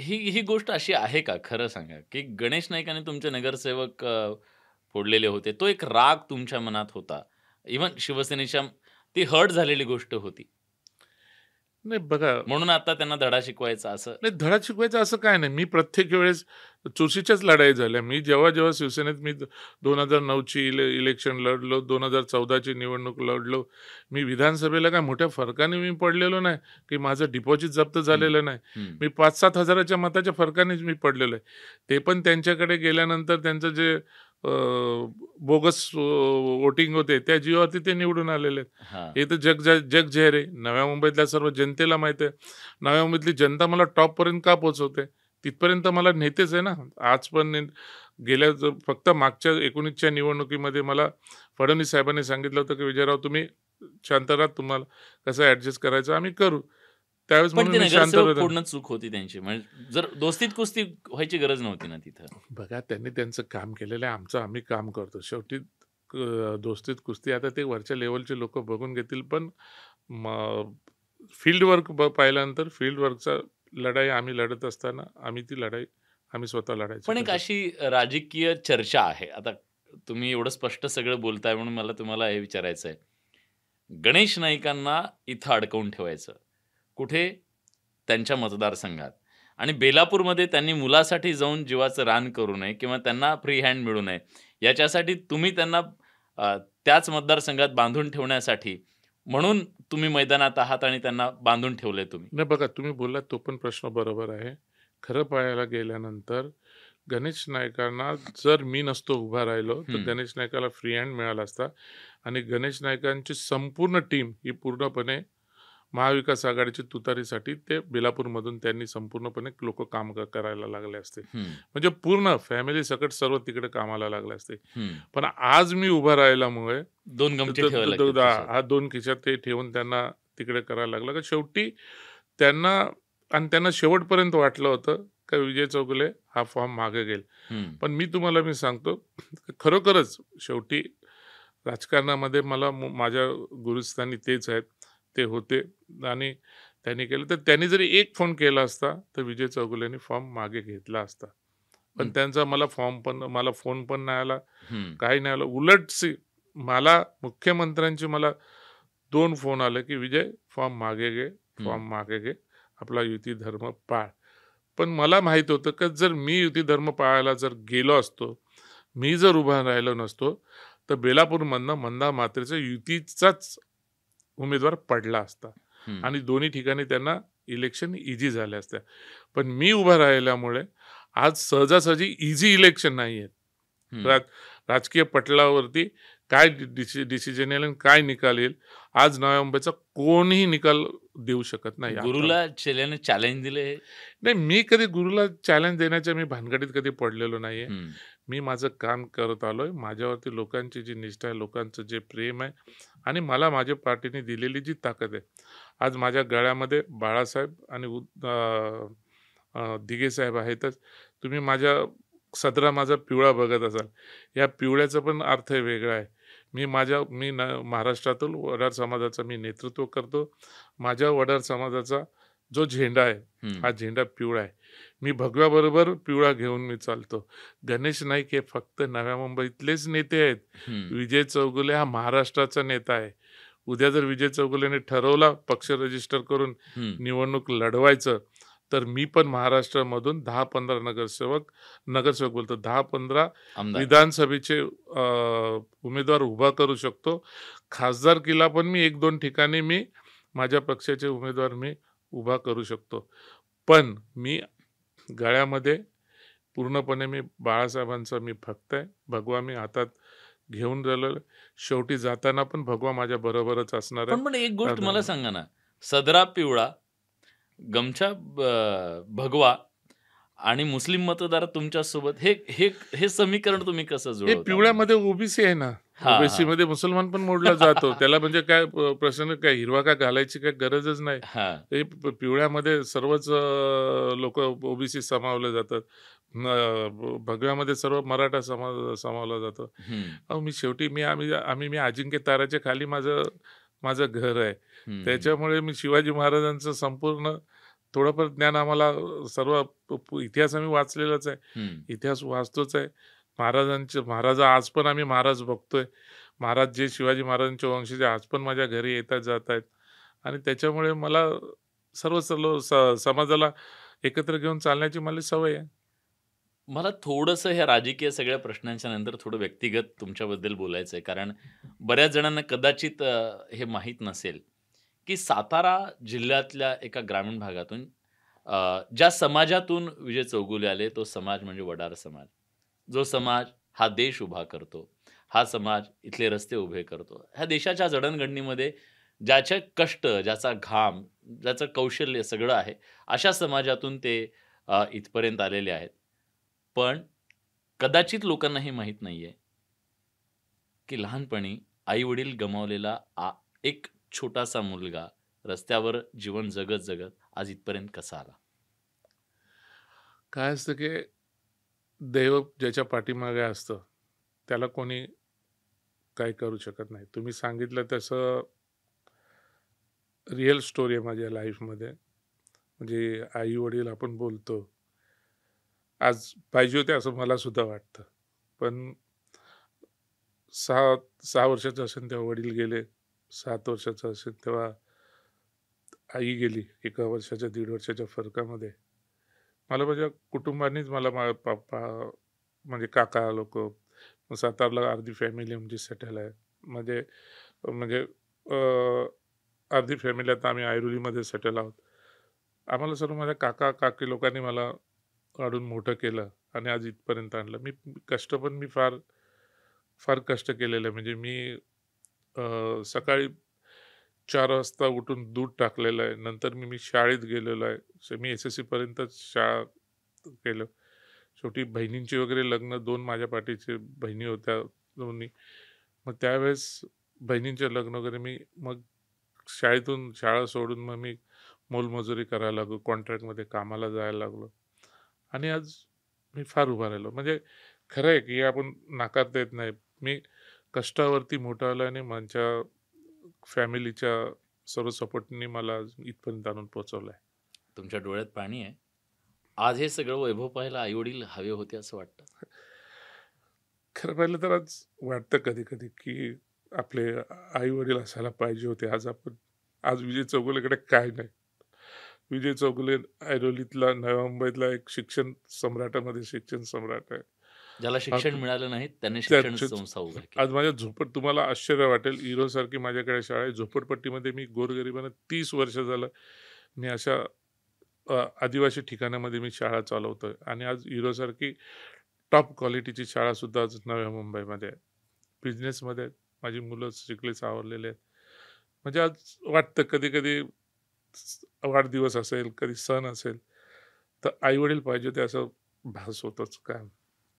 ही ही गोष्ट अशी आहे का खरं सांगा की गणेश नाईकाने तुमचे नगरसेवक फोडलेले होते तो एक राग तुमच्या मनात होता इवन शिवसेनेच्या ती हर्ट झालेली गोष्ट होती नाही बघा म्हणून आता त्यांना धडा शिकवायचा असं नाही धडा शिकवायचा असं काय नाही मी प्रत्येक वेळेस चुशीच्याच लढाई झाल्या मी जेव्हा जेव्हा शिवसेनेत मी दोन हजार नऊची इले इलेक्शन लढलो दोन हजार चौदाची निवडणूक लढलो मी विधानसभेला काय मोठ्या फरकाने मी पडलेलो नाही की माझं डिपॉझिट जप्त झालेलं नाही मी पाच सात हजाराच्या मताच्या फरकानेच मी पडलेलो आहे ते पण त्यांच्याकडे गेल्यानंतर त्यांचं जे बोगस वोटिंग होते त्या जीवावरती ते निवडून आलेले आहेत हे तर जग जग आहे नव्या मुंबईतल्या सर्व जनतेला माहित आहे नव्या मुंबईतली जनता मला टॉप पर्यंत का पोहोचवते तिथपर्यंत मला नेतेच आहे ना आज पण गेल्या फक्त मागच्या एकोणीसच्या निवडणुकीमध्ये मला फडणवीस साहेबांनी सांगितलं होतं की विजयराव तुम्ही शांत तुम्हाला कसं ऍडजस्ट करायचं आम्ही करू त्यावेळेस पूर्ण चूक होती त्यांची म्हणजे जर दोस्तीत कुस्ती व्हायची गरज नव्हती ना तिथं बघा त्यांनी त्यांचं काम केलेलं आहे आमचं आम्ही काम करतो शेवटी दोस्तीत कुस्ती आता ते वरच्या लेवलचे लोक बघून घेतील पण फील्ड वर्क ब पाहिल्यानंतर फील्ड वर्कचा लढाई आम्ही लढत असताना आम्ही ती लढाई आम्ही स्वतः लढायची पण एक म्हणजे अशी राजकीय चर्चा आहे आता तुम्ही एवढं स्पष्ट सगळं बोलताय म्हणून मला तुम्हाला हे विचारायचं आहे गणेश नाईकांना इथं अडकवून ठेवायचं कुठे त्यांच्या मतदारसंघात आणि बेलापूरमध्ये त्यांनी मुलासाठी जाऊन जीवाचं रान करू नये किंवा त्यांना फ्री हँड मिळू नये याच्यासाठी तुम्ही त्यांना त्याच मतदारसंघात बांधून ठेवण्यासाठी म्हणून तुम्ही मैदानात आहात आणि त्यांना बांधून ठेवले तुम्ही नाही बघा तुम्ही बोललात तो पण प्रश्न बरोबर आहे खरं पाहायला गेल्यानंतर गणेश नायकांना जर मी नसतो उभा राहिलो तर गणेश नायकाला फ्री हँड मिळाला असता आणि गणेश नायकांची संपूर्ण टीम ही पूर्णपणे महाविकास आघाडीच्या तुतारीसाठी ते मधून त्यांनी संपूर्णपणे लोक काम करायला लागले असते म्हणजे पूर्ण फॅमिली सकट सर्व तिकडे कामाला लागले असते पण आज मी उभा राहिल्यामुळे दोन हा दोन खिशात ते ठेवून त्यांना तिकडे करायला लागलं का शेवटी त्यांना आणि त्यांना शेवटपर्यंत वाटलं होतं का विजय चौगुले हा फॉर्म मागे गेल पण मी तुम्हाला मी सांगतो खरोखरच शेवटी राजकारणामध्ये मला माझ्या गुरुस्थानी तेच आहेत ते होते आणि त्यांनी केलं तर त्यांनी जरी एक फोन केला असता तर विजय यांनी फॉर्म मागे घेतला असता पण त्यांचा मला फॉर्म पण मला फोन पण नाही आला काही नाही आलं उलट मला मुख्यमंत्र्यांची मला दोन फोन आले की विजय फॉर्म मागे घे फॉर्म मागे घे आपला युती धर्म पाळ पण मला माहित होतं की जर मी युती धर्म पाळायला जर गेलो असतो मी जर उभा राहिलो नसतो तर बेलापूरमधनं मंदा मात्रेचा युतीचाच उमेदवार पडला असता आणि दोन्ही ठिकाणी त्यांना इलेक्शन इझी झाल्या असत्या पण मी उभा राहिल्यामुळे आज सहजासहजी इझी इलेक्शन नाही आहेत राजकीय पटलावरती काय डिसि डिसिजन येईल आणि काय निकाल येईल आज नव्या मुंबईचा कोणीही निकाल देऊ शकत नाही गुरुला चेल्याने चॅलेंज दिले नाही मी कधी गुरुला चॅलेंज देण्याच्या मी भानगडीत कधी पडलेलो नाही मी माझं काम करत आलोय माझ्यावरती लोकांची जी निष्ठा आहे लोकांचं जे प्रेम आहे आणि मला माझ्या पार्टीने दिलेली जी ताकद आहे आज माझ्या गळ्यामध्ये बाळासाहेब आणि दिघे साहेब आहेतच तुम्ही माझ्या सदरा माझा पिवळा बघत असाल या पिवळ्याचा पण अर्थ वेगळा आहे मी माझ्या मी न महाराष्ट्रातील वडार समाजाचं मी नेतृत्व करतो माझ्या वडार समाजाचा जो झेंडा आहे हा झेंडा पिवळा आहे मी भगव्याबरोबर पिवळा घेऊन मी चालतो गणेश नाईक हे फक्त नव्या मुंबईतलेच नेते आहेत विजय चौगुले हा महाराष्ट्राचा नेता आहे उद्या जर विजय चौगुलेने ठरवला पक्ष रजिस्टर करून निवडणूक लढवायचं तर मी पण महाराष्ट्रामधून दहा पंधरा नगरसेवक नगरसेवक बोलतो दहा पंधरा विधानसभेचे उमेदवार उभा करू शकतो खासदार किल्ला पण मी एक दोन ठिकाणी मी माझ्या पक्षाचे उमेदवार मी उभा करू शकतो पण मी गळ्यामध्ये पूर्णपणे मी बाळासाहेबांचा मी भक्त आहे भगवा मी हातात घेऊन राहिलो शेवटी जाताना पण भगवा माझ्या बरोबरच असणार आहे पण एक गोष्ट मला सांगा ना सदरा पिवळा गमछा भगवा आणि मुस्लिम मतदार तुमच्यासोबत हे हे हे समीकरण तुम्ही कसं जोड पिवळ्यामध्ये ओबीसी आहे ना ओबीसी मध्ये मुसलमान पण मोडला जातो त्याला म्हणजे काय प्रश्न काय हिरवा का घालायची काय गरजच नाही पिवळ्यामध्ये सर्वच लोक ओबीसी समावले जातात भगव्यामध्ये सर्व मराठा समाज समावला जातो मी शेवटी मी आम्ही आम्ही मी अजिंक्य ताराच्या खाली माझं माझं घर आहे त्याच्यामुळे मी शिवाजी महाराजांचं संपूर्ण थोडंफार ज्ञान आम्हाला सर्व इतिहास आम्ही वाचलेलाच आहे इतिहास वाचतोच आहे महाराजांचे महाराज आज पण आम्ही महाराज बघतोय महाराज जे शिवाजी महाराजांच्या वंशजे आज पण माझ्या घरी येतात जात आहेत आणि त्याच्यामुळे मला सर्व सर्व समाजाला एकत्र घेऊन चालण्याची मला सवय आहे मला थोडंसं ह्या राजकीय सगळ्या प्रश्नांच्या नंतर थोडं व्यक्तिगत तुमच्याबद्दल बोलायचं आहे कारण बऱ्याच जणांना कदाचित हे माहीत नसेल की सातारा जिल्ह्यातल्या एका ग्रामीण भागातून ज्या समाजातून विजय चौगुले आले तो समाज म्हणजे वडार समाज जो समाज हा देश उभा करतो हा समाज इथले रस्ते उभे करतो ह्या देशाच्या जडणघडणीमध्ये ज्याचे कष्ट ज्याचा घाम ज्याचं कौशल्य सगळं आहे अशा समाजातून ते इथपर्यंत आलेले आहेत पण कदाचित लोकांना हे माहीत नाही आहे की लहानपणी आई वडील गमावलेला आ एक छोटासा मुलगा रस्त्यावर जीवन जगत जगत आज इथपर्यंत कसा आला काय असतं की देव ज्याच्या पाठीमागे असतं त्याला कोणी काही करू शकत नाही तुम्ही सांगितलं तसं रिअल स्टोरी आहे माझ्या लाईफमध्ये म्हणजे आई वडील आपण बोलतो आज पाहिजे होते असं मला सुद्धा वाटतं पण सहा सहा वर्षाचं असेल तेव्हा वडील गेले सात वर्षाचं असेल तेव्हा आई गेली एका वर्षाच्या दीड वर्षाच्या फरकामध्ये मला माझ्या कुटुंबानेच मला मा पापा म्हणजे काका लोक सातारला अर्धी फॅमिली म्हणजे सेटल आहे म्हणजे म्हणजे अर्धी फॅमिली आता आम्ही आयरुलीमध्ये सेटल आहोत आम्हाला सर्व माझ्या काका काकी लोकांनी मला काढून मोठं केलं आणि आज इथपर्यंत आणलं मी कष्ट पण मी फार फार कष्ट केलेलं आहे म्हणजे मी सकाळी चार वाजता उठून दूध टाकलेलं आहे नंतर मी मी शाळेत गेलेलो आहे मी एस एस सीपर्यंतच शाळा केलं शेवटी बहिणींची वगैरे लग्न दोन माझ्या पाठीचे बहिणी होत्या दोन्ही मग त्यावेळेस बहिणींचे लग्न वगैरे मी मग शाळेतून शाळा सोडून मग मी मोलमजुरी करायला लागलो कॉन्ट्रॅक्टमध्ये कामाला जायला लागलो आणि आज मी फार उभा राहिलो म्हणजे खरं आहे की आपण नाकारता येत नाही मी कष्टावरती मोठा आलो आणि माझ्या फॅमिलीच्या सर्व सपोर्टनी मला इथपर्यंत आणून पोहोचवलं आहे तुमच्या डोळ्यात पाणी आहे आज हे सगळं वैभव पाहायला वडील हवे होते असं वाटतं खरं पाहिलं तर आज वाटतं कधी कधी की आपले आई वडील असायला पाहिजे होते आज आपण आज विजय चौगुलेकडे काय नाही विजय चौगुले ऐरोलीतला नव्या मुंबईतला एक शिक्षण सम्राटामध्ये शिक्षण सम्राट आहे ज्याला शिक्षण मिळालं नाही त्याने आज माझ्या झोपड तुम्हाला आश्चर्य वाटेल हिरो सारखी माझ्याकडे शाळा आहे मध्ये मी गोरगरिबांना तीस वर्ष झालं मी अशा आदिवासी ठिकाणामध्ये मी शाळा चालवतोय आणि आज हिरो सारखी टॉप क्वालिटीची शाळा सुद्धा आज नव्या मुंबईमध्ये आहे बिझनेसमध्ये माझी मुलं शिकले सावरलेले आहेत म्हणजे आज वाटतं कधी कधी वाढदिवस असेल कधी सण असेल तर आई वडील पाहिजे ते असं भास होतच काय